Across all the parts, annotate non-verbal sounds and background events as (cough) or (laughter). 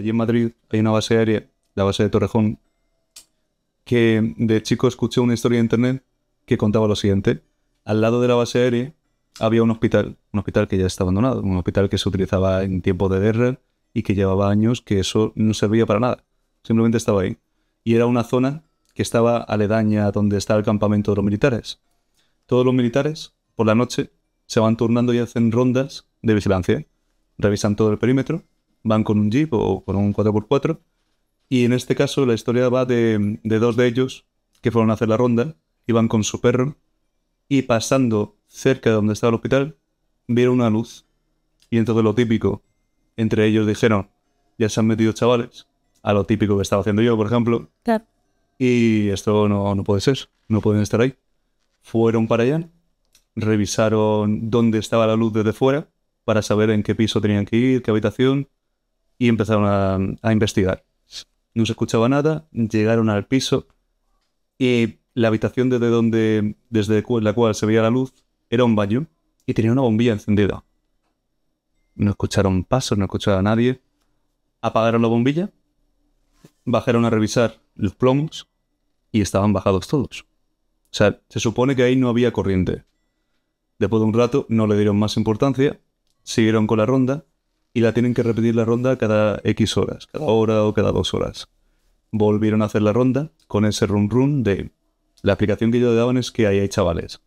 allí en Madrid hay una base aérea, la base de Torrejón, que de chico escuché una historia en internet que contaba lo siguiente. Al lado de la base aérea había un hospital, un hospital que ya está abandonado, un hospital que se utilizaba en tiempo de guerra y que llevaba años que eso no servía para nada, simplemente estaba ahí. Y era una zona que estaba aledaña a donde está el campamento de los militares. Todos los militares, por la noche, se van turnando y hacen rondas de vigilancia. Revisan todo el perímetro van con un jeep o con un 4x4. Y en este caso la historia va de, dos de ellos que fueron a hacer la ronda, iban con su perro y pasando cerca de donde estaba el hospital, vieron una luz. Y entonces lo típico, entre ellos dijeron, ya se han metido chavales, a lo típico que estaba haciendo yo, por ejemplo. Y esto no, no puede ser, no pueden estar ahí. Fueron para allá, revisaron dónde estaba la luz desde fuera para saber en qué piso tenían que ir, qué habitación, y empezaron a, investigar. No se escuchaba nada, llegaron al piso y la habitación desde donde desde la cual se veía la luz era un baño y tenía una bombilla encendida. No escucharon pasos, no escuchaba a nadie. Apagaron la bombilla, bajaron a revisar los plomos y estaban bajados todos. O sea, se supone que ahí no había corriente. Después de un rato no le dieron más importancia, siguieron con la ronda y la tienen que repetir la ronda cada X horas, cada hora o cada dos horas. Volvieron a hacer la ronda con ese run run de la explicación que yo daban es que ahí hay chavales.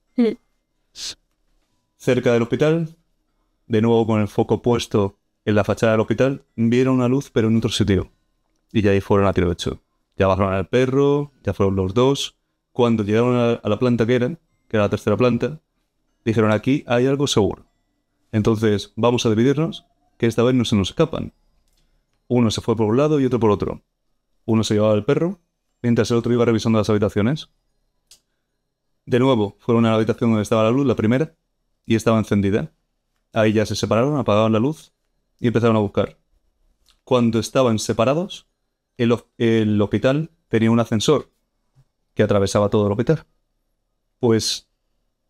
Cerca del hospital, de nuevo con el foco puesto en la fachada del hospital, vieron una luz pero en otro sitio. Y ya ahí fueron a tiro hecho. Ya bajaron al perro, ya fueron los dos. Cuando llegaron a, la planta que eran, que era la tercera planta, dijeron aquí hay algo seguro. Entonces vamos a dividirnos que esta vez no se nos escapan. Uno se fue por un lado y otro por otro. Uno se llevaba al perro, mientras el otro iba revisando las habitaciones. De nuevo, fueron a la habitación donde estaba la luz, la primera, y estaba encendida. Ahí ya se separaron, apagaban la luz y empezaron a buscar. Cuando estaban separados, el, el hospital tenía un ascensor que atravesaba todo el hospital. Pues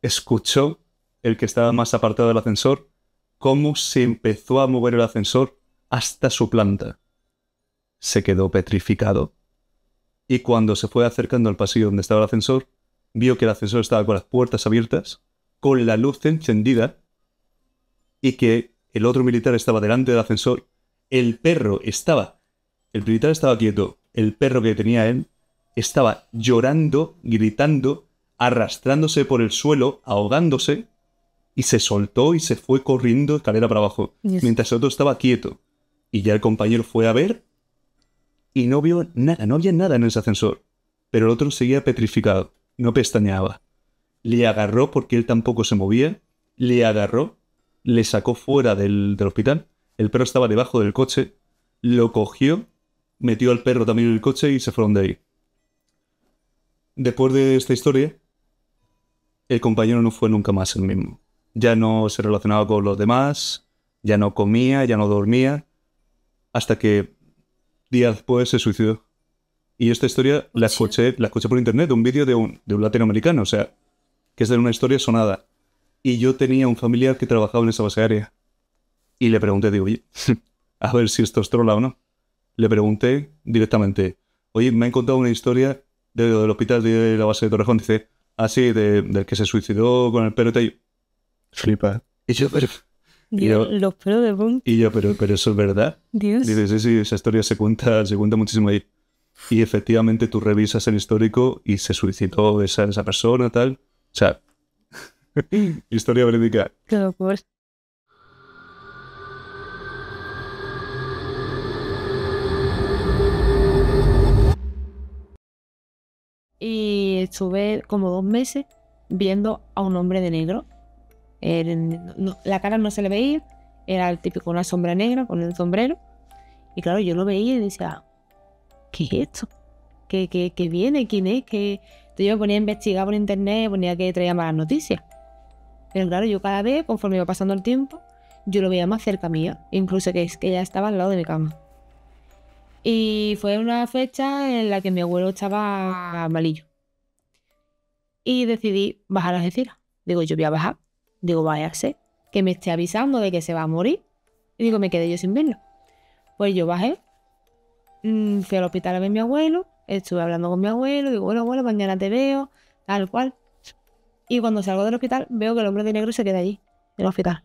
escuchó el que estaba más apartado del ascensor cómo se empezó a mover el ascensor hasta su planta. Se quedó petrificado y cuando se fue acercando al pasillo donde estaba el ascensor, vio que el ascensor estaba con las puertas abiertas, con la luz encendida y que el otro militar estaba delante del ascensor. El perro estaba, el militar estaba quieto, el perro que tenía él estaba llorando, gritando, arrastrándose por el suelo, ahogándose y se soltó y se fue corriendo escalera para abajo, mientras el otro estaba quieto. Y ya el compañero fue a ver y no vio nada, no había nada en ese ascensor. Pero el otro seguía petrificado, no pestañeaba. Le agarró porque él tampoco se movía, le agarró, le sacó fuera del, del hospital, el perro estaba debajo del coche, lo cogió, metió al perro también en el coche y se fueron de ahí. Después de esta historia, el compañero no fue nunca más el mismo ya no se relacionaba con los demás, ya no comía, ya no dormía, hasta que días después se suicidó. Y esta historia la escuché, la escuché por internet, un vídeo de un, de un latinoamericano, o sea, que es de una historia sonada. Y yo tenía un familiar que trabajaba en esa base área. Y le pregunté, digo, oye, (laughs) a ver si esto es trola o no. Le pregunté directamente, oye, me han contado una historia del hospital de la base de Torrejón. Dice, así, ah, de, del que se suicidó con el perro. Y Flipa. Y yo, pero... Y yo, los de Y yo, pero, pero eso es verdad. Dios. Dices, sí, esa historia se cuenta, se cuenta muchísimo ahí. Y efectivamente tú revisas el histórico y se suicidó esa, esa persona, tal. O sea, (laughs) historia verídica. claro Y estuve como dos meses viendo a un hombre de negro eh, la cara no se le veía, era el típico una sombra negra con el sombrero. Y claro, yo lo veía y decía, ¿qué es esto? ¿Qué, qué viene? ¿Quién es? Entonces yo me ponía a investigar por internet, ponía que traía malas noticias. Pero claro, yo cada vez, conforme iba pasando el tiempo, yo lo veía más cerca mía, incluso que es que ya estaba al lado de mi cama. Y fue una fecha en la que mi abuelo estaba malillo. Y decidí bajar a Algeciras. Digo, yo voy a bajar Digo, vaya sé que me esté avisando de que se va a morir. Y digo, me quedé yo sin verlo. Pues yo bajé, mm, fui al hospital a ver a mi abuelo, estuve hablando con mi abuelo, digo, bueno, abuelo, mañana te veo, tal cual. Y cuando salgo del hospital veo que el hombre de negro se queda allí, en el hospital.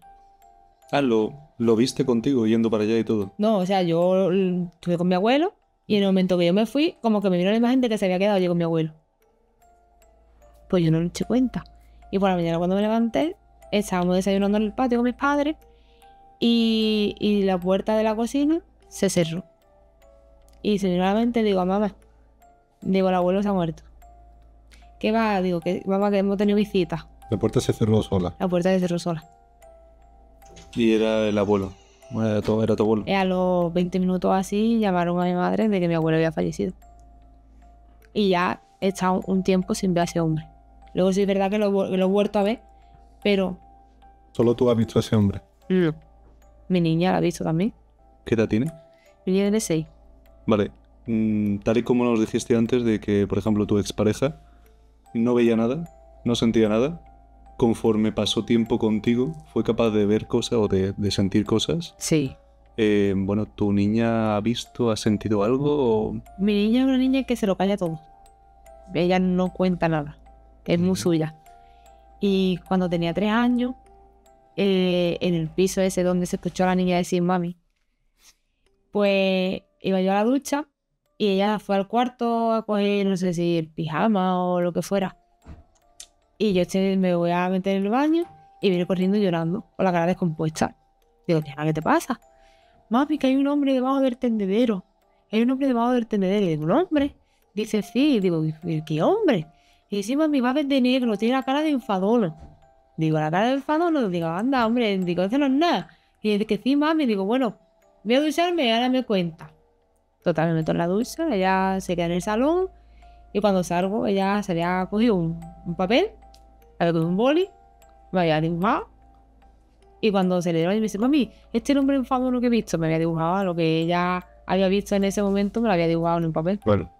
Ah, lo, viste contigo yendo para allá y todo. No, o sea, yo estuve con mi abuelo y en el momento que yo me fui, como que me vino la imagen de que se había quedado allí con mi abuelo. Pues yo no me eché cuenta. Y por la mañana cuando me levanté, estábamos desayunando en el patio con mis padres y, la puerta de la cocina se cerró. Y sinceramente digo a mamá, digo, el abuelo se ha muerto. ¿Qué va? Digo, que mamá, que hemos tenido visita. La puerta se cerró sola. La puerta se cerró sola. Y era el abuelo. era, tu, abuelo. Y a los 20 minutos así llamaron a mi madre de que mi abuelo había fallecido. Y ya he estado un tiempo sin ver a ese hombre. Luego sí es verdad que lo, lo he vuelto a ver pero. Solo tú has visto a ese hombre. Mm. Mi niña la ha visto también. ¿Qué edad tiene? Mi niña tiene 6. Vale. Mm, tal y como nos dijiste antes de que, por ejemplo, tu expareja no veía nada, no sentía nada, conforme pasó tiempo contigo, fue capaz de ver cosas o de, sentir cosas. Sí. Eh, bueno, ¿tu niña ha visto, ha sentido algo? Mi niña es una niña que se lo calla todo. Ella no cuenta nada. Es muy mm. suya. Y cuando tenía tres años, eh, en el piso ese donde se escuchó a la niña decir mami, pues iba yo a la ducha y ella fue al cuarto a coger, no sé si el pijama o lo que fuera. Y yo me voy a meter en el baño y viene corriendo llorando, con la cara descompuesta. Digo, Diana, ¿qué te pasa? Mami, que hay un hombre debajo del tendedero. Hay un hombre debajo del tendedero. Y digo, ¿un hombre? Dice, sí. digo, ¿qué hombre? Y encima mi papel de negro, tiene la cara de enfadón. Digo, la cara de enfadón, no, digo, anda, hombre, digo, eso no es nada. Y desde que encima me digo, bueno, voy a ducharme y ahora me cuenta. Totalmente, me meto en la ducha, ella se queda en el salón y cuando salgo ella se le ha cogido un, papel, había cogido un boli, me había dibujado y cuando se le dio me dice, mami, este hombre enfadón lo que he visto, me había dibujado lo que ella había visto en ese momento, me lo había dibujado en un papel. Bueno.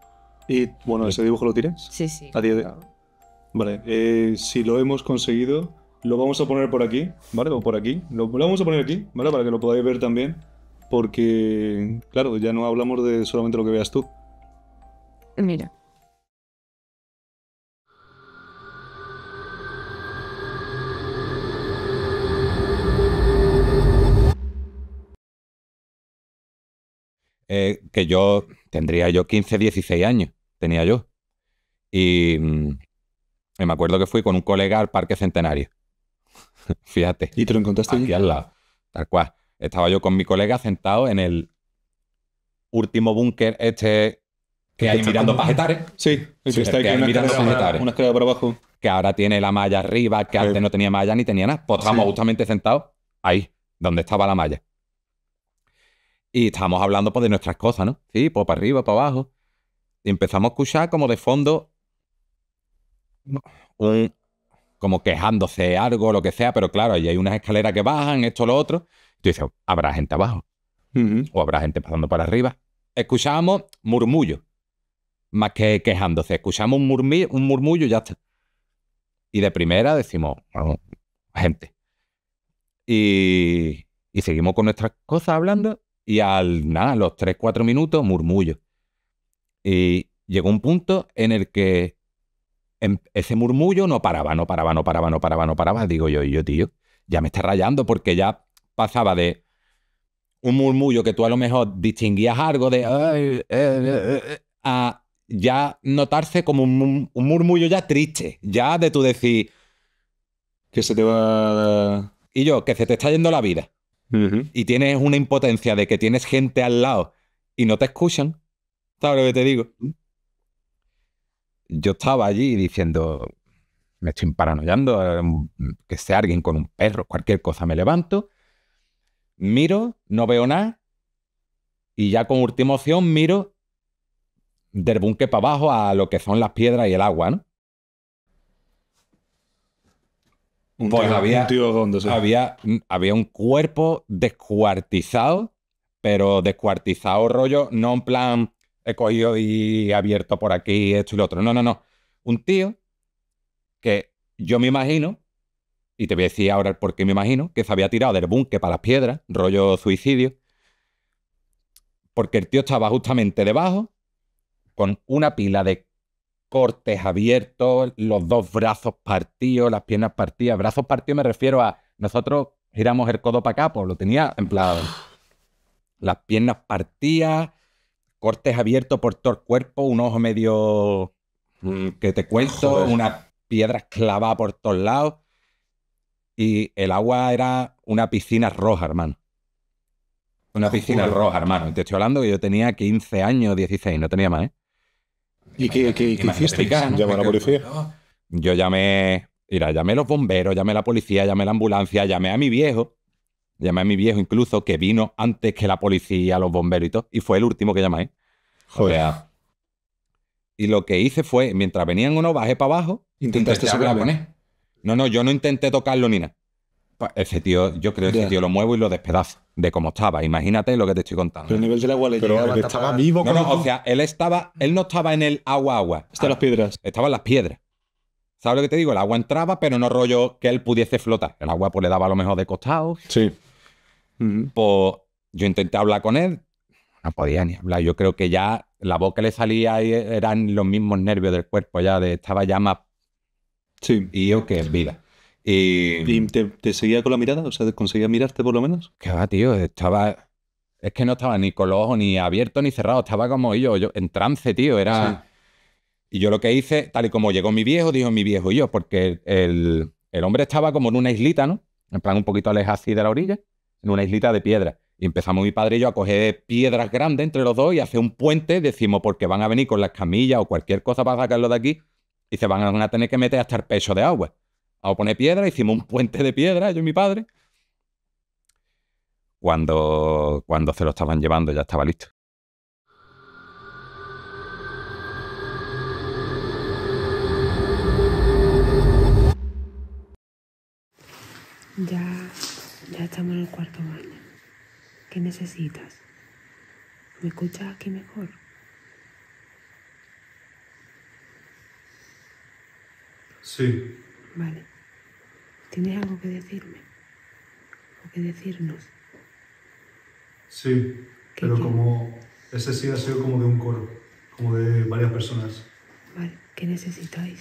Y bueno, ¿ese dibujo lo tienes? Sí, sí. Vale, eh, si lo hemos conseguido, lo vamos a poner por aquí, ¿vale? O por aquí. Lo, vamos a poner aquí, ¿vale? Para que lo podáis ver también. Porque, claro, ya no hablamos de solamente lo que veas tú. Mira. Eh, que yo tendría yo 15, 16 años tenía yo. Y, mm, me acuerdo que fui con un colega al Parque Centenario. (laughs) Fíjate. ¿Y te lo encontraste aquí al Tal cual. Estaba yo con mi colega sentado en el último búnker este que hay mirando pajetares. Sí, que está mirando pajetares. Que ahora tiene la malla arriba, que antes no tenía malla ni tenía nada. Pues estábamos justamente sentados ahí, donde estaba la malla. Y estábamos hablando pues, de nuestras cosas, ¿no? Sí, pues para arriba, para abajo empezamos a escuchar como de fondo como quejándose algo, lo que sea, pero claro, ahí hay unas escaleras que bajan, esto, lo otro. Y tú dices, habrá gente abajo. O habrá gente pasando para arriba. escuchamos murmullo, más que quejándose. Escuchamos un, murmullo, un murmullo y ya está. Y de primera decimos, vamos, gente. Y, y seguimos con nuestras cosas hablando. Y al nada, los 3-4 minutos, murmullo. Y llegó un punto en el que em, ese murmullo no paraba, no paraba, no paraba, no paraba, no paraba. Digo yo, y yo, tío, ya me está rayando porque ya pasaba de un murmullo que tú a lo mejor distinguías algo de eh, eh, eh", a ya notarse como un, murmullo ya triste, ya de tú decir que se te va... Y yo, que se te está yendo la vida. Y tienes una impotencia de que tienes gente al lado y no te escuchan. ¿Sabes lo que te digo? Yo estaba allí diciendo, me estoy paranoiando, que sea alguien con un perro, cualquier cosa, me levanto, miro, no veo nada, y ya con última opción miro del búnker para abajo a lo que son las piedras y el agua, ¿no? pues había, mm, había un cuerpo descuartizado, pero descuartizado rollo, no en plan he cogido y abierto por aquí esto y lo otro. No, no, no. Un tío que yo me imagino, y te voy a decir ahora por qué me imagino, que se había tirado del búnker para las piedras, rollo suicidio, porque el tío estaba justamente debajo con una pila de cortes abiertos, los dos brazos partidos, las piernas partidas. Brazos partidos me refiero a nosotros giramos el codo para acá, pues lo tenía en plan las piernas partidas, cortes abiertos por todo el cuerpo, un ojo medio mm, que te cuento, una piedra clavada por todos lados. Y el agua era una piscina roja, hermano. Una piscina roja, hermano. Te estoy hablando que yo tenía 15 años, 16, no tenía más, ¿eh? ¿Y qué, qué, hiciste? a la policía? Yo llamé, mira, llamé a los bomberos, llamé a la policía, llamé a la ambulancia, llamé a mi viejo Llamé a mi viejo incluso, que vino antes que la policía, los bomberos y todo, y fue el último que llamé. Joder. y lo que hice fue, mientras venían uno, bajé para abajo. ¿Intentaste hablar con él? No, no, yo no intenté tocarlo ni nada. Ese tío, yo creo que ese tío lo muevo y lo despedazo de cómo estaba. Imagínate lo que te estoy contando. Pero el nivel del agua le Pero estaba vivo. No, no, o sea, él estaba, él no estaba en el agua agua. Estaba las piedras. Estaban las piedras. ¿Sabes lo que te digo? El agua entraba, pero no rollo que él pudiese flotar. El agua pues le daba a lo mejor de costado. Sí. Pues, yo intenté hablar con él, no podía ni hablar. Yo creo que ya la boca le salía y eran los mismos nervios del cuerpo, ya de, estaba ya más. Sí. Y yo que es vida. Y, te, seguía con la mirada? O sea, ¿conseguía mirarte por lo menos? Que va, tío, estaba. Es que no estaba ni con los ojos ni abierto ni cerrado, estaba como yo, yo en trance, tío, era. Y yo lo que hice, tal y como llegó mi viejo, dijo mi viejo y yo, porque el, el hombre estaba como en una islita, ¿no? En plan, un poquito lejos así de la orilla en una islita de piedra. Y empezamos mi padre y yo a coger piedras grandes entre los dos y hacer un puente, decimos, porque van a venir con las camillas o cualquier cosa para sacarlo de aquí y se van a tener que meter hasta el pecho de agua. A poner piedra, hicimos un puente de piedra, yo y mi padre. Cuando, cuando se lo estaban llevando ya estaba listo. Ya ya estamos en el cuarto baño. ¿Qué necesitas? ¿Me escuchas aquí mejor? Sí. Vale. ¿Tienes algo que decirme? ¿O que decirnos? Sí, pero como ese sí ha sido como de un coro, como de varias personas. Vale, ¿qué necesitáis?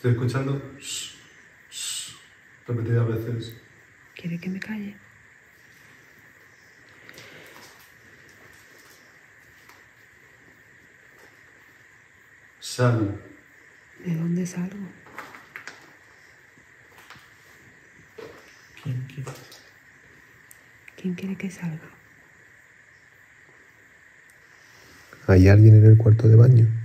Estoy escuchando repetidas veces. ¿Quiere que me calle? Sal. ¿De dónde salgo? ¿Quién quiere? ¿Quién quiere que salga? ¿Hay alguien en el cuarto de baño?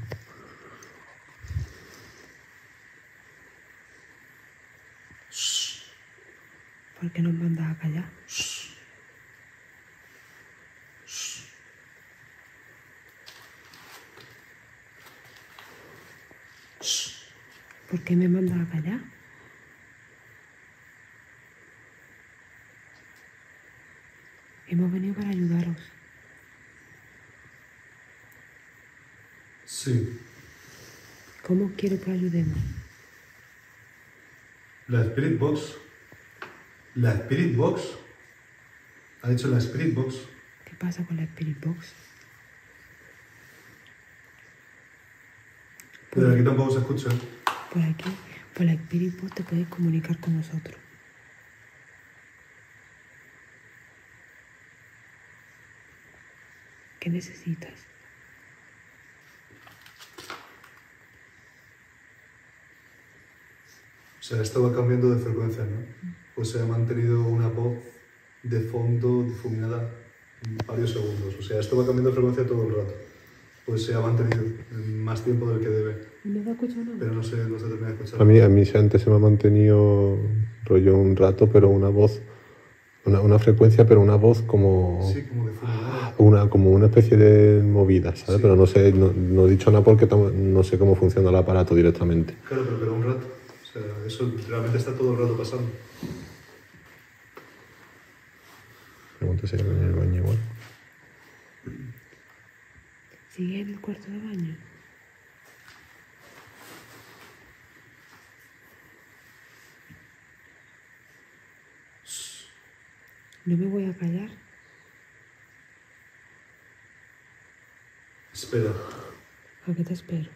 que me mandaba allá. Hemos venido para ayudaros. Sí. ¿Cómo quiero que ayudemos? La Spirit Box. La Spirit Box. Ha dicho la Spirit Box. ¿Qué pasa con la Spirit Box? Pero aquí tampoco se escucha por aquí, por el Espíritu, te puedes comunicar con nosotros. ¿Qué necesitas? O sea, estaba cambiando de frecuencia, ¿no? Pues se ha mantenido una voz de fondo difuminada varios segundos. O sea, esto va cambiando de frecuencia todo el rato pues se ha mantenido más tiempo del que debe. No pero no sé no se termina de escuchar. A mí, a mí antes se me ha mantenido rollo un rato, pero una voz, una, una frecuencia, pero una voz como... Sí, como de ah, una, como una especie de movida, ¿sabes? Pero no sé, no, no, he dicho nada porque no sé cómo funciona el aparato directamente. Claro, pero, pero un rato. O sea, eso realmente está todo el rato pasando. Pregúntese en el baño igual. Sigue en el cuarto de baño. No me voy a callar. Espera. ¿A qué te espero?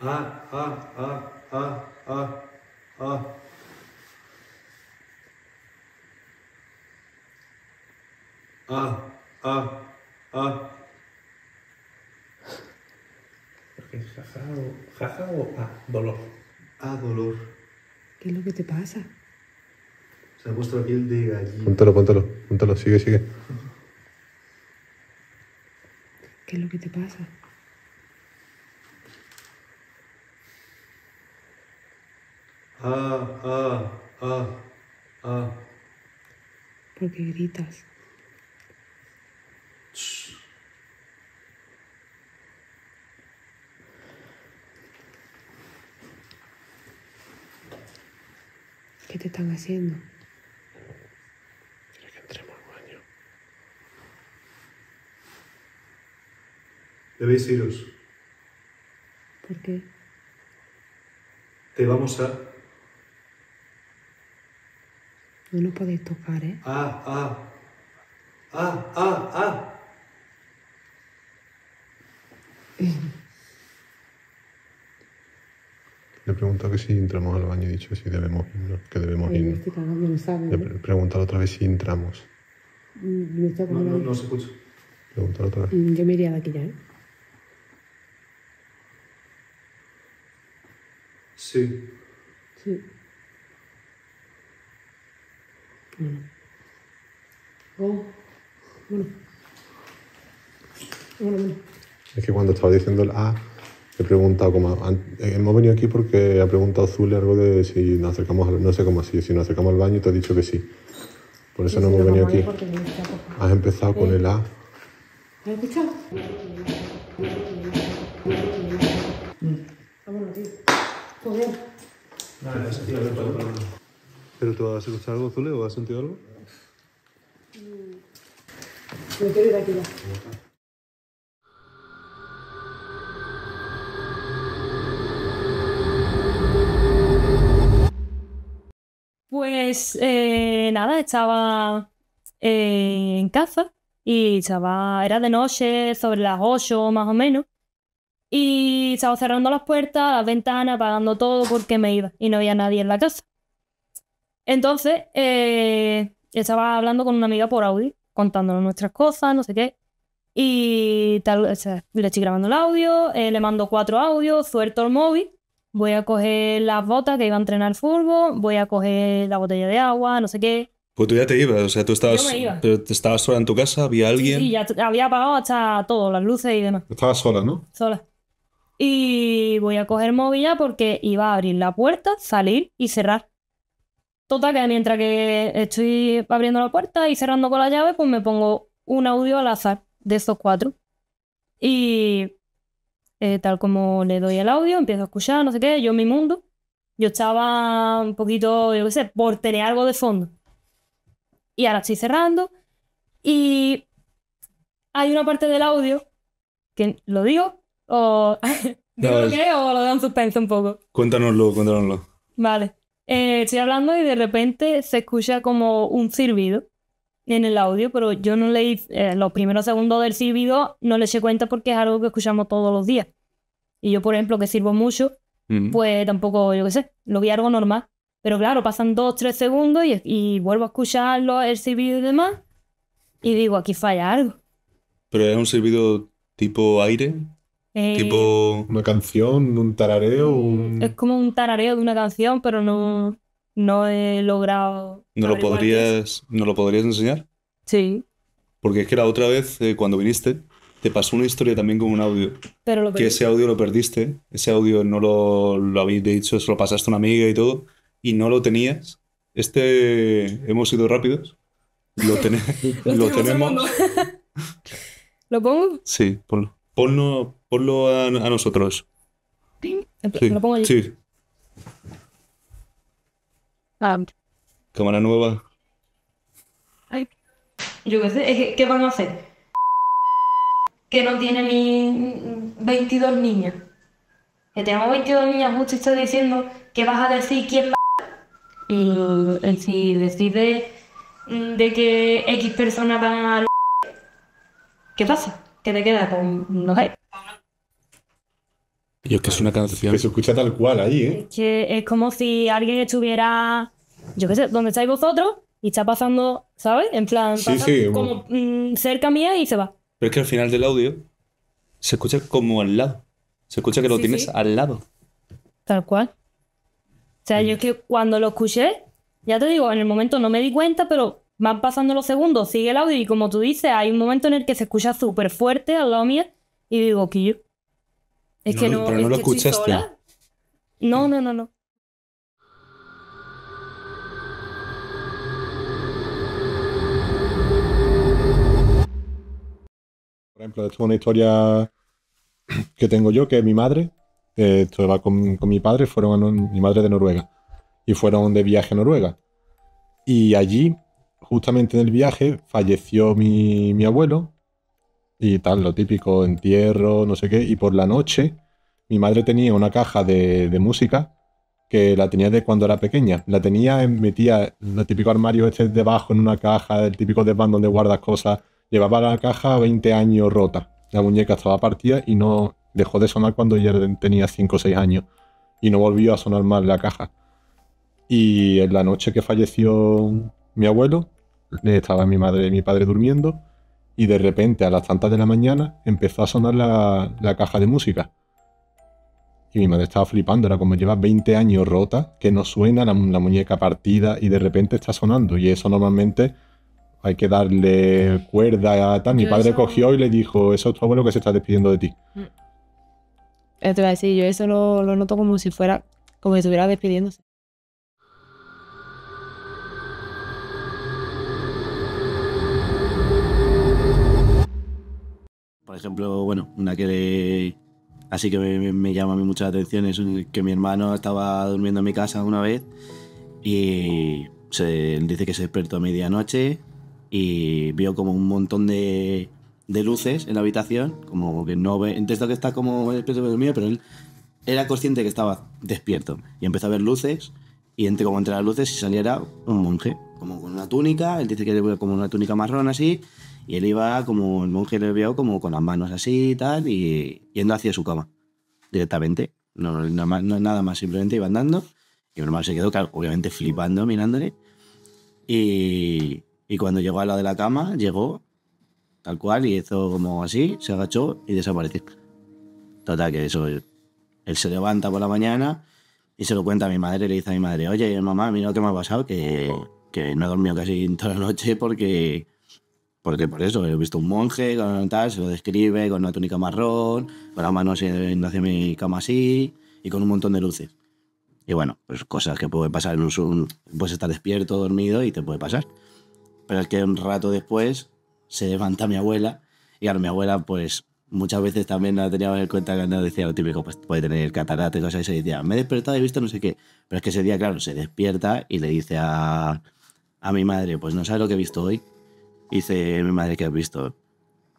ah, ah, ah, ah, ah. ah. ah, ah, ah. Porque es jaja o, jaja ah, dolor. Ah, dolor. ¿Qué es lo que te pasa? Se ha puesto la piel de gallina. Póntalo, póntalo, póntalo, sigue, sigue. ¿Qué es lo que te pasa? Ah, ah, ah, ah. ¿Por qué gritas? ¿Qué te están haciendo? Quiero que entremos al baño? Debéis iros. ¿Por qué? Te vamos a... No lo podéis tocar, ¿eh? Ah, ah. Ah, ah, ah. Eh. Le he preguntado que si entramos al baño, he dicho que si debemos, que debemos ir. Le he preguntado otra vez si entramos. Mm, no, no, se escucha. Preguntar otra vez. Mm, yo me iría de aquí ya, ¿eh? Sí. Sí. Bueno. Oh. Bueno. Bueno, bueno. Es que cuando estaba diciendo el A he preguntado, como, eh, hemos venido aquí porque ha preguntado Zule algo de si nos acercamos, al, no sé cómo así, si nos acercamos al baño y te ha dicho que sí. Por eso no hemos venido aquí. Has empezado con el A. ¿Has escuchado? ¿Pero tú has escuchado algo, Zule, o has sentido algo? Me mm. quiero ir aquí ya. Pues eh, nada, estaba eh, en casa y estaba, era de noche, sobre las 8 más o menos. Y estaba cerrando las puertas, las ventanas, apagando todo porque me iba y no había nadie en la casa. Entonces, eh, estaba hablando con una amiga por audio, contándonos nuestras cosas, no sé qué. Y tal, le estoy grabando el audio, le mando cuatro audios, suelto el móvil voy a coger las botas que iba a entrenar fútbol, voy a coger la botella de agua, no sé qué. Pues tú ya te ibas, o sea, tú estabas, sola en tu casa, había alguien. Sí, ya había apagado hasta todo, las luces y demás. Estabas sola, ¿no? Sola. Y voy a coger móvil ya porque iba a abrir la puerta, salir y cerrar. Total, que mientras que estoy abriendo la puerta y cerrando con la llave, pues me pongo un audio al azar de estos cuatro. Y eh, tal como le doy el audio, empiezo a escuchar, no sé qué, yo en mi mundo. Yo estaba un poquito, yo qué sé, por tener algo de fondo. Y ahora estoy cerrando. Y hay una parte del audio que lo digo o (laughs) digo lo o lo dejo en suspenso un poco. Cuéntanoslo, cuéntanoslo. Vale. Eh, estoy hablando y de repente se escucha como un sirvido en el audio, pero yo no leí eh, los primeros segundos del silbido, no le sé cuenta porque es algo que escuchamos todos los días. Y yo, por ejemplo, que sirvo mucho, pues tampoco, yo qué sé, lo vi algo normal. Pero claro, pasan dos, tres segundos y, vuelvo a escucharlo, el silbido y demás, y digo, aquí falla algo. ¿Pero es un servidor tipo aire? Eh, tipo. Una canción, un tarareo. Es como un tarareo de una canción, pero no no he logrado. ¿No lo, podrías, ¿No lo podrías enseñar? Sí. Porque es que la otra vez, eh, cuando viniste, te pasó una historia también con un audio. Pero lo que ese audio lo perdiste, ese audio no lo, lo habéis dicho, se lo pasaste a una amiga y todo, y no lo tenías. Este, hemos sido rápidos. Lo, (laughs) este lo, tenemos. (laughs) ¿Lo pongo? Sí, ponlo. Ponlo, a, nosotros. ¿Lo pongo Sí. Cámara nueva. Ay, yo qué sé, ¿qué van a hacer? Que no tiene ni 22 niñas. Que tenemos 22 niñas, justo estoy diciendo que vas a decir quién va. Y eh, si decide mm, de que X personas van a... ¿Qué pasa? ¿Qué te queda con los y es que es una canción. Que se escucha tal cual ahí, ¿eh? que es como si alguien estuviera. Yo qué sé, donde estáis vosotros y está pasando, ¿sabes? En plan, como mm, cerca mía y se va. Pero es que al final del audio se escucha como al lado. Se escucha que lo tienes al lado. Tal cual. O sea, yo es que cuando lo escuché, ya te digo, en el momento no me di cuenta, pero van pasando los segundos, sigue el audio y como tú dices, hay un momento en el que se escucha súper fuerte al lado mío y digo, que pero no lo escuchaste. No, no, no, no. Por ejemplo, esto es una historia que tengo yo, que mi madre. Eh, con, mi padre, fueron a, mi madre de Noruega. Y fueron de viaje a Noruega. Y allí, justamente en el viaje, falleció mi abuelo, y tal, lo típico, entierro, no sé qué. Y por la noche, mi madre tenía una caja de, música que la tenía de cuando era pequeña. La tenía, metía el típico armario este debajo en una caja, el típico desván donde guardas cosas. Llevaba la caja 20 años rota. La muñeca estaba partida y no dejó de sonar cuando ella tenía 5 o 6 años. Y no volvió a sonar más la caja. Y en la noche que falleció mi abuelo, estaba mi madre y mi padre durmiendo y de repente a las tantas de la mañana empezó a sonar la, caja de música. Y mi madre estaba flipando, era como lleva 20 años rota, que no suena la, muñeca partida y de repente está sonando. Y eso normalmente hay que darle cuerda a tal. Mi padre cogió y le dijo, eso es tu abuelo que se está despidiendo de ti. Mm. Yo te voy a decir, yo eso lo, lo noto como si fuera, como si estuviera despidiéndose. ejemplo, bueno, una que así que me, llama a mí mucha atención es que mi hermano estaba durmiendo en mi casa una vez y se dice que se despertó a medianoche y vio como un montón de, luces en la habitación, como que no ve, entonces que está como despierto pero él era consciente que estaba despierto y empezó a ver luces y entre como entre las luces y saliera un monje, como con una túnica, él dice que era como una túnica marrón así y él iba como el monje le como con las manos así y tal, y yendo hacia su cama directamente. No, es nada más, simplemente iba andando. Y mi hermano se quedó, obviamente flipando, mirándole. Y, y cuando llegó a la de la cama, llegó tal cual y hizo como así, se agachó y desapareció. Total, que eso. Él se levanta por la mañana y se lo cuenta a mi madre. Le dice a mi madre, oye, mamá, mira lo que me ha pasado, que, que no he dormido casi toda la noche porque porque por eso, he visto un monje, se lo describe con una túnica marrón, con las manos en hacia mi cama así y con un montón de luces. Y bueno, pues cosas que pueden pasar en un... Puedes estar despierto, dormido y te puede pasar. Pero es que un rato después se levanta mi abuela y claro, mi abuela pues muchas veces también la tenía en cuenta que no decía lo típico, pues puede tener catarata y cosas así, y decía, me he despertado y he visto no sé qué. Pero es que ese día, claro, se despierta y le dice a, a mi madre, pues no sabe lo que he visto hoy. Y dice mi madre que has visto.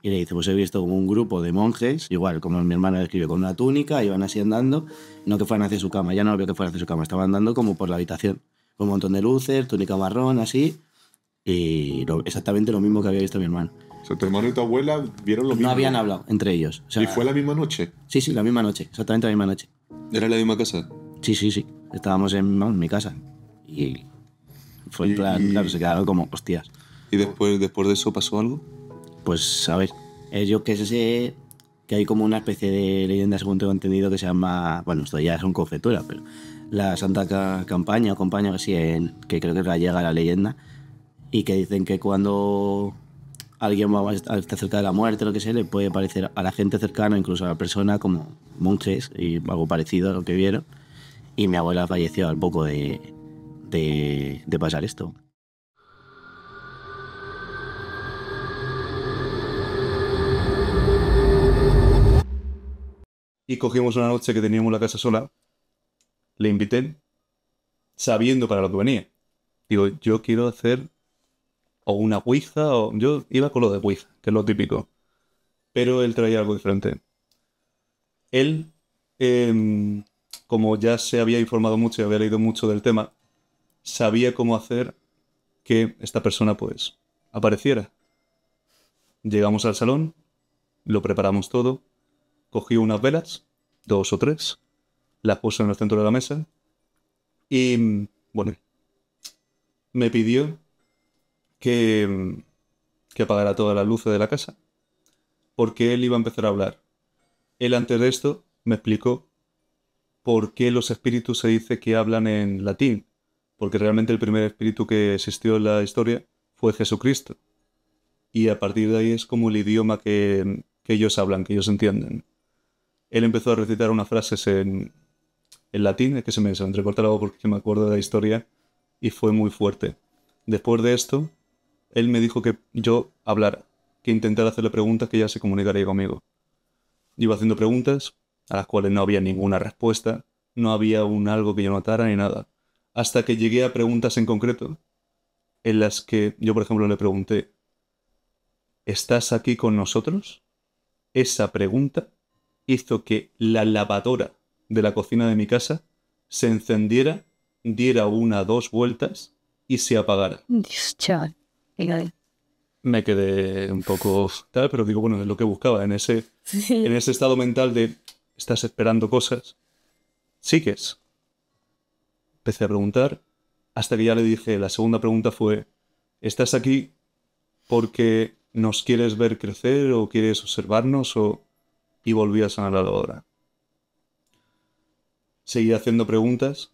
Y le dice, pues he visto un grupo de monjes, igual como mi hermana escribió, con una túnica, iban así andando, no que fueran hacia su cama, ya no veo que fueran hacia su cama, estaban andando como por la habitación, con un montón de luces, túnica marrón, así, y exactamente lo mismo que había visto mi hermano. O sea, tu hermano y tu abuela vieron lo mismo. No habían hablado entre ellos. ¿Y fue la misma noche? Sí, sí, la misma noche, exactamente la misma noche. ¿Era la misma casa? Sí, sí, sí. Estábamos en, mi casa. Y fue plan, claro, se quedaron como, hostias. ¿Y después, después de eso pasó algo? Pues a ver, eh, yo que sé que hay como una especie de leyenda, según tengo entendido, que se llama, bueno, esto ya un conjeturas, pero la Santa Campaña o compañía que sí, que creo que llega a la leyenda, y que dicen que cuando alguien va a estar cerca de la muerte, lo que sea, le puede parecer a la gente cercana, incluso a la persona, como monjes y algo parecido a lo que vieron. Y mi abuela falleció al poco de pasar esto. y cogimos una noche que teníamos la casa sola, le invité, sabiendo para lo que venía. Digo, yo quiero hacer o una Ouija, o yo iba con lo de Ouija, que es lo típico. Pero él traía algo diferente. Él, em, como ya se había informado mucho y había leído mucho del tema, sabía cómo hacer que esta persona pues apareciera. Llegamos al salón, lo preparamos todo, cogió unas velas, dos o tres, las puso en el centro de la mesa y, mm, bueno, me pidió mm, que, apagara todas las luces de la casa porque él iba a empezar a hablar. Él antes de esto me explicó por qué los espíritus se dice que hablan en latín, porque realmente el primer espíritu que existió en la historia fue Jesucristo. Y a partir de ahí es como el idioma que mm, ellos hablan, que ellos entienden él empezó a recitar unas frases en, latín, es que se me entrecorta algo porque me acuerdo de la historia, y fue muy fuerte. Después de esto, él me dijo que yo hablara, que intentara hacerle preguntas que ella se comunicaría conmigo. Iba haciendo preguntas, a las cuales no había ninguna respuesta, no había un algo que yo notara ni nada. Hasta que llegué a preguntas en concreto, en las que yo, por ejemplo, le pregunté, ¿estás aquí con nosotros? Esa pregunta hizo que la lavadora de la cocina de mi casa se encendiera, diera una o dos vueltas y se apagara. Dios, chaval. Me quedé un poco tal, pero digo, bueno, es lo que buscaba, en ese, en ese estado mental de estás esperando cosas, sigues. Empecé a preguntar, hasta que ya le dije, la segunda pregunta fue, ¿estás aquí porque nos quieres ver crecer o quieres observarnos o y volvió a sonar la lavadora. Seguí haciendo preguntas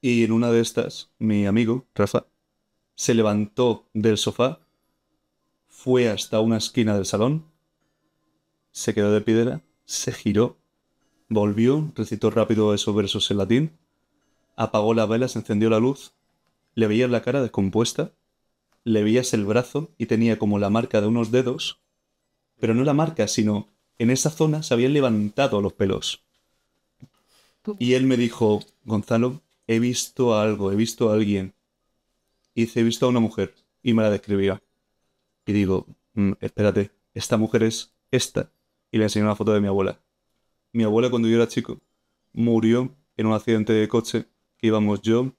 y en una de estas, mi amigo, Rafa, se levantó del sofá, fue hasta una esquina del salón, se quedó de piedra, se giró, volvió, recitó rápido esos versos en latín, apagó las velas, encendió la luz, le veía la cara descompuesta, le veías el brazo y tenía como la marca de unos dedos, pero no la marca, sino en esa zona se habían levantado los pelos. Y él me dijo, Gonzalo, he visto algo, he visto a alguien. Y dice, he visto a una mujer. Y me la describía. Y digo, mm, espérate, esta mujer es esta. Y le enseñé una foto de mi abuela. Mi abuela cuando yo era chico murió en un accidente de coche que íbamos yo,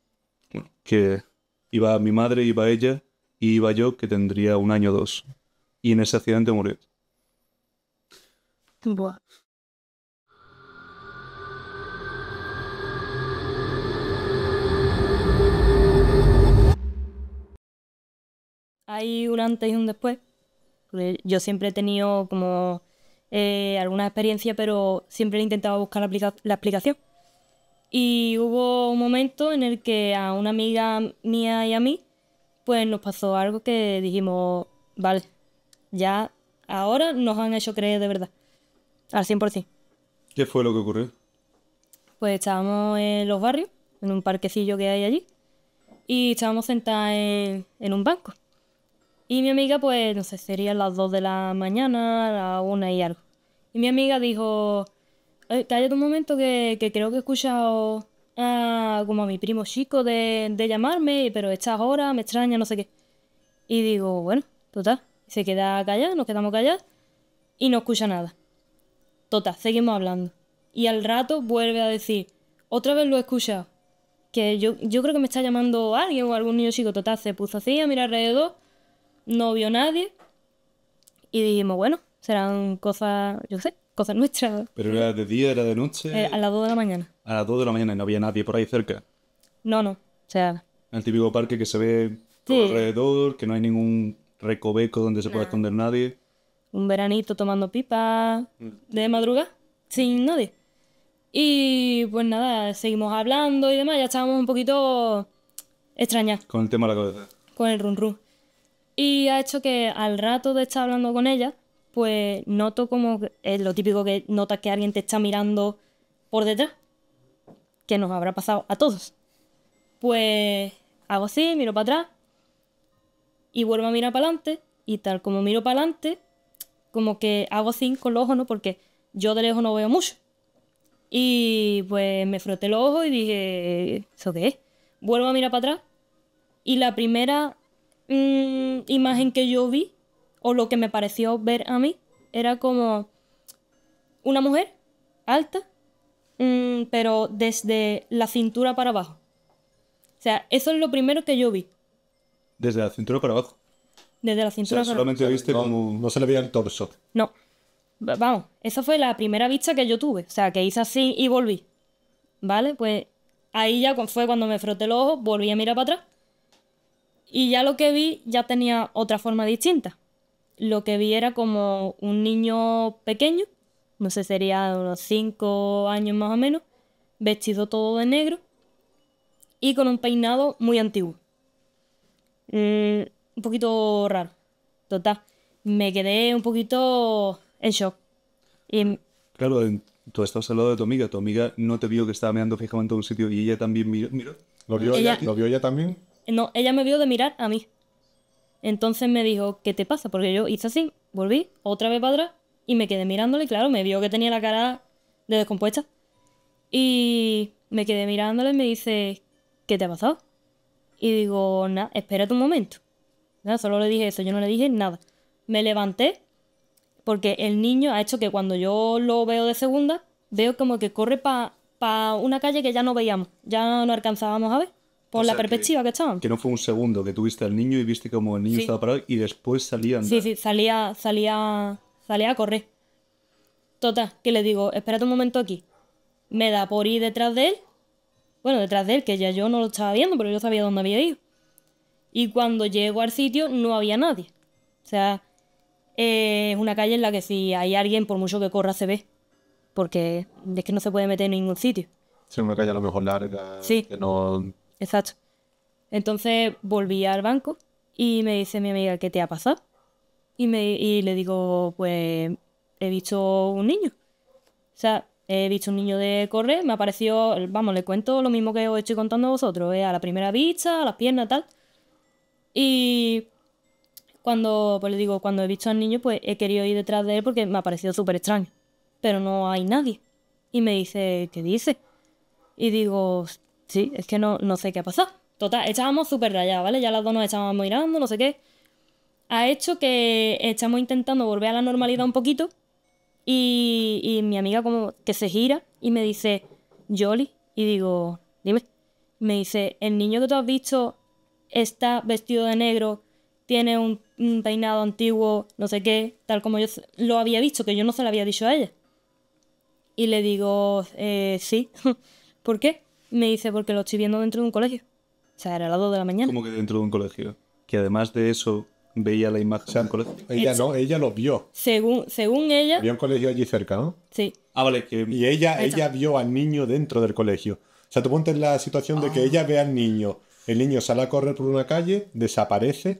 que iba mi madre, iba ella, y iba yo, que tendría un año o dos. Y en ese accidente murió. Hay un antes y un después. Yo siempre he tenido como eh, alguna experiencia, pero siempre he intentado buscar la, la explicación. Y hubo un momento en el que a una amiga mía y a mí, pues nos pasó algo que dijimos, vale, ya ahora nos han hecho creer de verdad al 100%. ¿Qué fue lo que ocurrió? Pues estábamos en los barrios, en un parquecillo que hay allí, y estábamos sentadas en, un banco. Y mi amiga, pues, no sé, serían las 2 de la mañana, a la 1 y algo. Y mi amiga dijo, está un momento que, creo que he escuchado a, como a mi primo chico de, llamarme, pero estas horas me extraña, no sé qué. Y digo, bueno, total, se queda callada, nos quedamos callados y no escucha nada. Tota, seguimos hablando. Y al rato vuelve a decir, otra vez lo he escuchado. Que yo, yo creo que me está llamando alguien o algún niño chico. Tota se puso así a mirar alrededor, no vio nadie. Y dijimos, bueno, serán cosas, yo sé, cosas nuestras. Pero era de día, era de noche. Eh, a las 2 de la mañana. A las 2 de la mañana y no había nadie por ahí cerca. No, no. O sea. El típico parque que se ve todo alrededor, que no hay ningún recoveco donde se pueda esconder nadie un veranito tomando pipa mm. de madrugada, sin nadie. Y pues nada, seguimos hablando y demás, ya estábamos un poquito extrañas. Con el tema de la cabeza. Con el run run. Y ha hecho que al rato de estar hablando con ella, pues noto como es lo típico que notas que alguien te está mirando por detrás, que nos habrá pasado a todos. Pues hago así, miro para atrás y vuelvo a mirar para adelante y tal como miro para adelante, como que hago cinco con los ojos, ¿no? Porque yo de lejos no veo mucho. Y pues me froté los ojos y dije, ¿eso qué es? Vuelvo a mirar para atrás y la primera mm, imagen que yo vi, o lo que me pareció ver a mí, era como una mujer alta, mm, pero desde la cintura para abajo. O sea, eso es lo primero que yo vi. Desde la cintura para abajo. Desde la cintura. solamente viste no, como. No se le veía el torso. No. Vamos, esa fue la primera vista que yo tuve. O sea, que hice así y volví. ¿Vale? Pues ahí ya fue cuando me froté los ojos, volví a mirar para atrás. Y ya lo que vi ya tenía otra forma distinta. Lo que vi era como un niño pequeño, no sé, sería unos 5 años más o menos, vestido todo de negro y con un peinado muy antiguo. Mm, un poquito raro. Total. Me quedé un poquito en shock. Y... Claro, tú estabas al lado de tu amiga. Tu amiga no te vio que estaba mirando fijamente a un sitio y ella también miró. ¿Lo, vio ella, también? No, ella me vio de mirar a mí. Entonces me dijo, ¿qué te pasa? Porque yo hice así, volví otra vez para atrás y me quedé mirándole. claro, me vio que tenía la cara de descompuesta. Y me quedé mirándole y me dice, ¿qué te ha pasado? Y digo, nada, espérate un momento solo le dije eso, yo no le dije nada. Me levanté porque el niño ha hecho que cuando yo lo veo de segunda, veo como que corre para pa una calle que ya no veíamos, ya no alcanzábamos a ver, por la perspectiva que, que estaban. Que no fue un segundo, que tuviste al niño y viste como el niño estaba parado y después salía. Sí, sí, salía, salía, salía a correr. Total, que le digo, espérate un momento aquí. Me da por ir detrás de él. Bueno, detrás de él, que ya yo no lo estaba viendo, pero yo sabía dónde había ido. Y cuando llego al sitio no había nadie. O sea, eh, es una calle en la que si hay alguien, por mucho que corra, se ve. Porque es que no se puede meter en ningún sitio. Es una calle a lo mejor larga. Sí. Exacto. Entonces volví al banco y me dice mi amiga, ¿qué te ha pasado? Y, me, le digo, pues he visto un niño. O sea, he visto un niño de correr, me ha parecido, vamos, le cuento lo mismo que os estoy contando a vosotros, ¿eh? a la primera vista, a las piernas, tal. Y cuando, pues le digo, cuando he visto al niño, pues he querido ir detrás de él porque me ha parecido súper extraño. Pero no hay nadie. Y me dice, ¿qué dice? Y digo, sí, es que no, no sé qué ha pasado. Total, estábamos súper rayados, ¿vale? Ya las dos nos estábamos mirando, no sé qué. Ha hecho que estamos intentando volver a la normalidad un poquito. Y, y mi amiga como que se gira y me dice, Jolly. Y digo, dime. Me dice, el niño que tú has visto está vestido de negro, tiene un, peinado antiguo, no sé qué, tal como yo lo había visto, que yo no se lo había dicho a ella. Y le digo, eh, sí, (laughs) ¿por qué? Me dice, porque lo estoy viendo dentro de un colegio. O sea, era a las 2 de la mañana. Como que dentro de un colegio. Que además de eso, veía la imagen o sea, Ella no, ella lo vio. Según, según ella. Había un colegio allí cerca, ¿no? Sí. Ah, vale. Que... Y ella, ella vio al niño dentro del colegio. O sea, tú ponte la situación de que ah. ella ve al niño el niño sale a correr por una calle, desaparece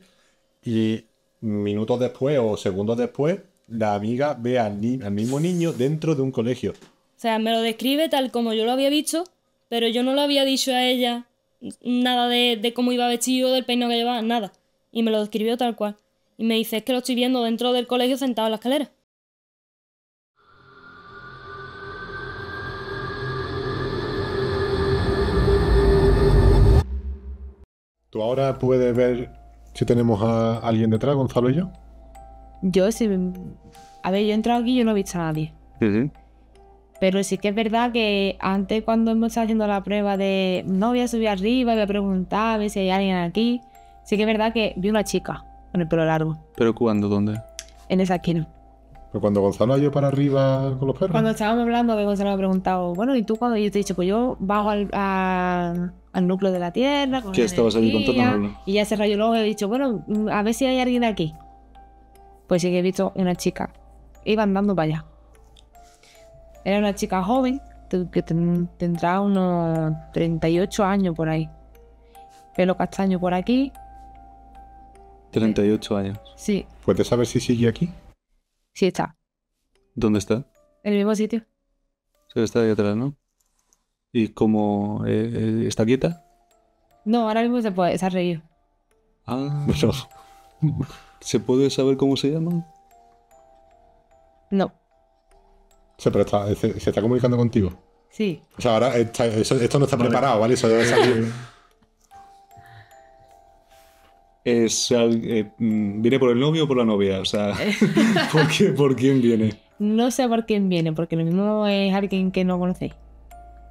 y minutos después o segundos después, la amiga ve al, mismo niño dentro de un colegio. O sea, me lo describe tal como yo lo había visto, pero yo no lo había dicho a ella nada de, cómo iba vestido, del peino que llevaba, nada. Y me lo describió tal cual. Y me dice, es que lo estoy viendo dentro del colegio sentado en la escalera. ¿Tú ahora puedes ver si tenemos a alguien detrás, Gonzalo y yo? Yo, sí. A ver, yo he entrado aquí y yo no he visto a nadie. Sí, sí. Pero sí que es verdad que antes, cuando hemos estado haciendo la prueba de no voy a subir arriba, voy a preguntar a ver si hay alguien aquí, sí que es verdad que vi una chica con el pelo largo. ¿Pero cuándo? ¿Dónde? En esa esquina. Pero pues cuando Gonzalo ha ido para arriba con los perros. Cuando estábamos hablando, Gonzalo me ha preguntado, bueno, ¿y tú cuando? yo te he dicho, pues yo bajo al, al núcleo de la Tierra. Con estabas allí Y ya cerrado Y luego he dicho, bueno, a ver si hay alguien aquí. Pues sí que he visto una chica. Iba andando para allá. Era una chica joven, que tendrá unos 38 años por ahí. Pelo castaño por aquí. 38 años. Sí. ¿Puedes saber si sigue aquí? Sí está. ¿Dónde está? En el mismo sitio. Se está ahí atrás, ¿no? ¿Y cómo eh, eh, está quieta? No, ahora mismo se puede, se ha reído. Ah, pero, ¿se puede saber cómo se llama? No. se, está comunicando contigo. Sí. O sea, ahora esto no está preparado, ¿vale? Eso debe salir. Es, eh, mm, ¿Viene por el novio o por la novia? O sea, (laughs) ¿por, quién viene? No sé por quién viene, porque lo mismo es alguien que no conocéis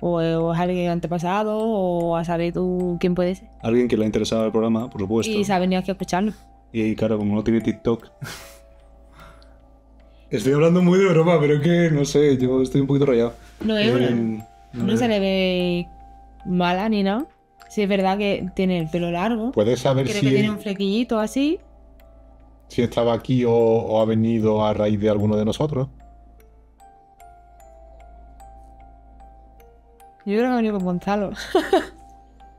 o, es alguien antepasado, o a saber tú quién puede ser. Alguien que le ha interesado el programa, por supuesto. Y se ha venido aquí a escucharlo? Y claro, como no tiene TikTok. estoy hablando muy de broma, pero es que no sé, yo estoy un poquito rayado. No es eh, no, se le ve mala ni nada. Si es verdad que tiene el pelo largo. Puede saber si. si. que tiene un flequillito así. Si estaba aquí o ha venido a raíz de alguno de nosotros. Yo creo que venido con Gonzalo. (laughs)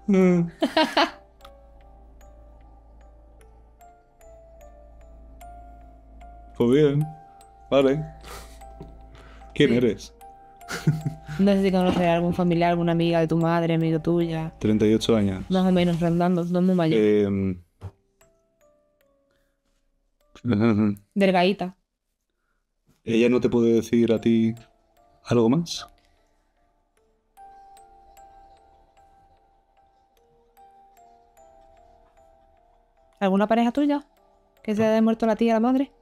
Mm. (laughs) pues bien, vale. ¿Quién eres? no sé si conoces algún familiar, alguna amiga de tu madre, amigo tuya. 38 años. Más o menos, rondando, no muy mayor. Em. (laughs) Delgadita. ¿Ella no te puede decir a ti algo más? ¿Alguna pareja tuya? ¿Que se ah. haya muerto la tía, la madre?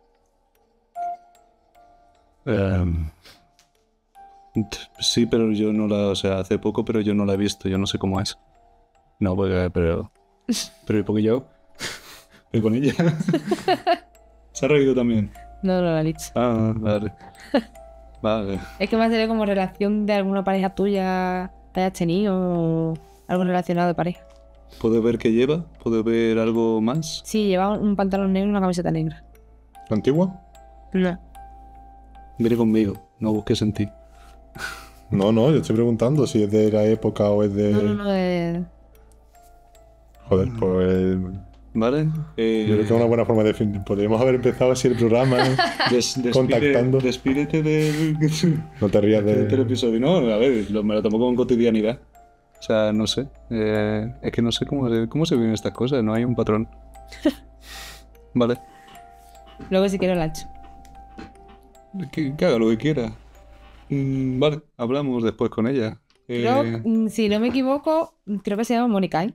Em, sí, pero yo no la... O sea, hace poco, pero yo no la he visto. Yo no sé cómo es. No, porque, pero... (laughs) Pero ¿y yo? con ella? (laughs) ¿Se ha reído también? No, no la he dicho. Ah, vale. (laughs) Vale. Es que más sería como relación de alguna pareja tuya que hayas tenido o algo relacionado de pareja. ¿Puedo ver qué lleva? ¿Puedo ver algo más? Sí, lleva un pantalón negro y una camiseta negra. antigua? No. Viene conmigo, no busques en ti. (laughs) No, no, yo estoy preguntando si es de la época o es de. No, no, no, Joder, pues. Vale. Eh, yo creo que es una buena forma de Podríamos haber empezado así el programa (laughs) ¿eh? contactando. Despídete del. No te rías (laughs) de... del episodio. No, a ver, me lo tomo con cotidianidad. O sea, no sé. Eh, es que no sé cómo, cómo se viven estas cosas, no hay un patrón. (laughs) vale. Luego si quiero lancho. Que, que haga lo que quiera. Mm, vale, hablamos después con ella. Eh, mm, si no me equivoco, creo que se llama Mónica, ¿eh?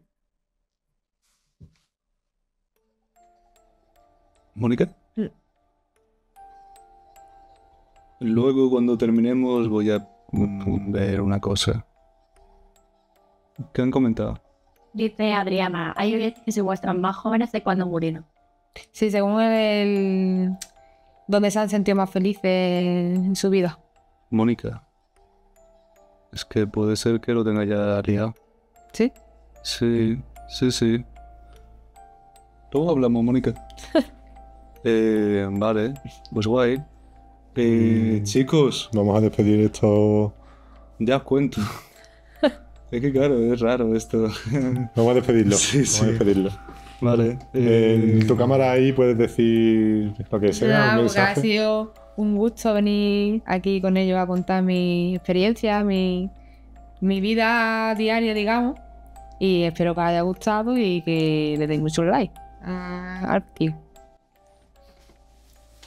¿Mónica? Mm. Luego, cuando terminemos, voy a ver una cosa. ¿Qué han comentado? Dice Adriana, hay que se muestran más jóvenes de cuando murieron. Sí, según el... donde se han sentido más felices en su vida. Mónica, es que puede ser que lo tenga ya liado. ¿Sí? Sí, sí, sí. Luego hablamos, Mónica. (laughs) Eh, vale, pues guay. Mm. Eh, chicos. Vamos a despedir esto. Ya os cuento. Es que claro, es raro esto. (laughs) Vamos a despedirlo. vamos a despedirlo. Vale. En eh, tu cámara ahí puedes decir lo que sea. Ha sido un gusto venir aquí con ellos a contar mi experiencia, mi, vida diaria, digamos. Y espero que haya gustado y que le deis mucho like ah. al tío.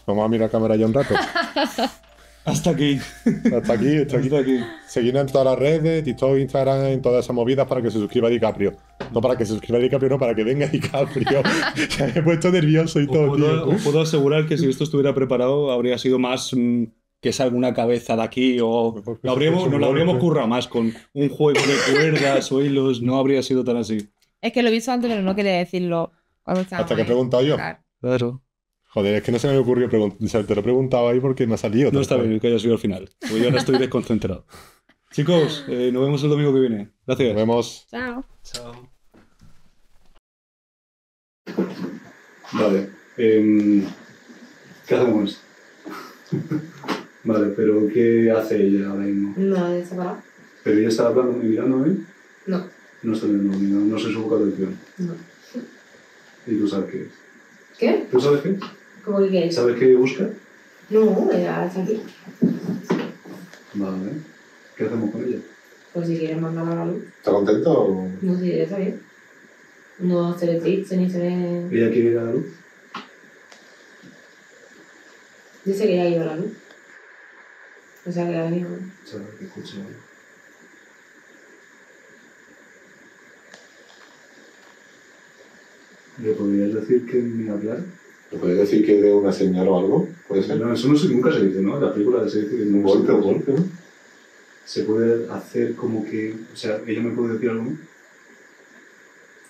Vamos a mirar cámara ya un rato. (laughs) Hasta aquí. (laughs) Hasta aquí, hasta aquí. en todas las redes, TikTok, Instagram, en todas esas movidas para que se suscriba DiCaprio. No para que se suscriba DiCaprio, no para que venga DiCaprio. se (laughs) me he puesto nervioso y todo, puedo, puedo asegurar que si esto estuviera preparado habría sido más mm, que salga una cabeza de aquí o lo habríamos, nos lo habríamos currado más con un juego de cuerdas o hilos. No habría sido tan así. Es que lo he visto antes, pero no quería decirlo. Hasta que he preguntado yo. Claro. Joder, es que no se me ocurrió preguntar. Te lo he preguntado ahí porque me ha salido. No está bien que haya sido al final. Porque yo ahora estoy desconcentrado. (laughs) Chicos, eh, nos vemos el domingo que viene. Gracias. Nos vemos. Chao. Chao. Vale. Eh, ¿Qué hacemos? vale, pero ¿qué hace ella ahora mismo? Nada se va. ¿Pero ella está hablando y mirando hoy? ¿eh? No. No estoy viendo, no, no sé su vocación. No. ¿Y tú sabes qué es? ¿Qué? ¿Tú sabes qué ¿Sabes qué busca? No, ella está aquí. Vale. ¿Qué hacemos con ella? Pues si quieres mandarla a la luz. ¿Está contenta o...? No, sí, ella está bien. No se le triste ni se le... ¿Ella quiere ir a la luz? Dice que ya ha ido a la luz. O sea, que ha venido. Sabes que ¿eh? ¿Le podrías decir que me hablar? ¿lo puedes decir que dé una señal o algo? ¿Puede ser? No, eso no nunca se dice, ¿no? En la película se dice que golpe o golpe, ¿no? Se puede hacer como que. O sea, ella me puede decir algo.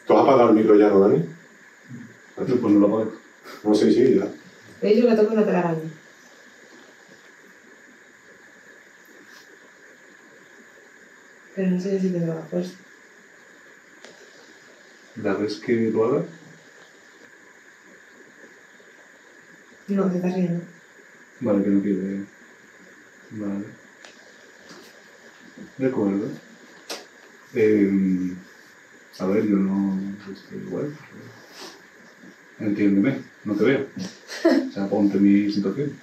¿Tú has apagado el micro ya, no, Dani? pues no lo apagas. No, sé si ya. Veis, yo le toco una telaraña. Pero no sé si lo la fuerza. La vez que lo haga, No, me estás riendo. Vale, que no quiere. Vale. De acuerdo. Eh, em, a ver, yo no estoy igual. Entiéndeme, no te veo. O sea, ponte mi situación.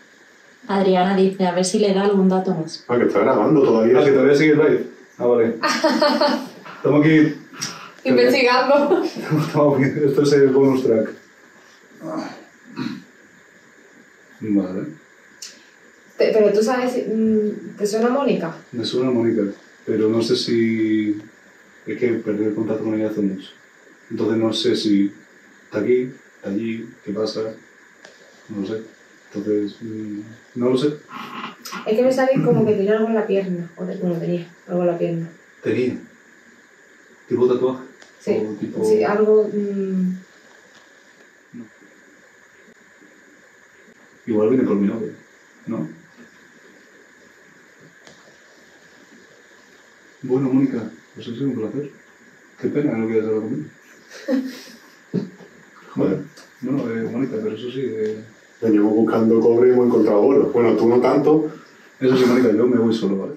Adriana dice, a ver si le da algún dato más. Ah, que está grabando todavía. Ah, que todavía sigue el live. Ah, vale. (laughs) Estamos aquí... Investigando. (laughs) Estamos, esto es el bonus track. Vale. pero tú sabes, mm, ¿te suena Mónica? Me suena Mónica, pero no sé si... Es que perdí el contacto con ella hace mucho. Entonces no sé si está aquí, está allí, qué pasa, no lo sé. Entonces, mm, no lo sé. Es que me sale como que tenía algo en la pierna, o bueno, tenía algo en la pierna. ¿Tenía? ¿Tipo tatuaje? Sí, sí algo... Mm, Igual viene con mi novia, ¿no? Bueno, Mónica, pues ha sido un placer. Qué pena no quieras hablar conmigo. (laughs) Bueno, Bueno, eh, Mónica, pero eso sí. Eh... llevo buscando cobre y hemos encontrado oro. Bueno, tú no tanto. Eso sí, Mónica, yo me voy solo, ¿vale?